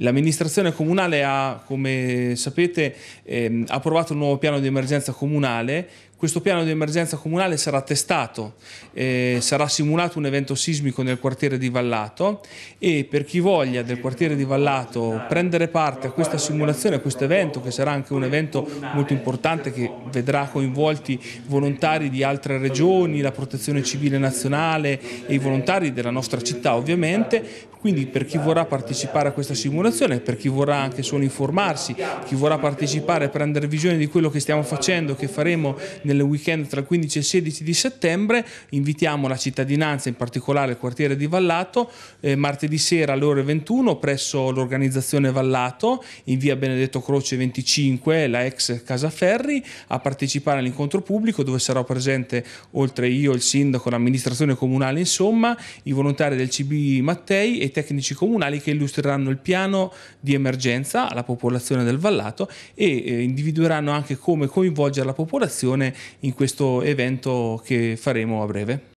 L'amministrazione comunale ha, come sapete, ehm, approvato un nuovo piano di emergenza comunale questo piano di emergenza comunale sarà testato, eh, sarà simulato un evento sismico nel quartiere di Vallato e per chi voglia del quartiere di Vallato prendere parte a questa simulazione, a questo evento, che sarà anche un evento molto importante che vedrà coinvolti volontari di altre regioni, la protezione civile nazionale e i volontari della nostra città ovviamente, quindi per chi vorrà partecipare a questa simulazione, per chi vorrà anche solo informarsi, chi vorrà partecipare e prendere visione di quello che stiamo facendo, che faremo nel weekend tra il 15 e il 16 di settembre. Invitiamo la cittadinanza, in particolare il quartiere di Vallato, eh, martedì sera alle ore 21 presso l'organizzazione Vallato in via Benedetto Croce 25, la ex Casa Ferri, a partecipare all'incontro pubblico dove sarò presente oltre io, il sindaco, l'amministrazione comunale, insomma, i volontari del CB Mattei e i tecnici comunali che illustreranno il piano di emergenza alla popolazione del Vallato e eh, individueranno anche come coinvolgere la popolazione in questo evento che faremo a breve.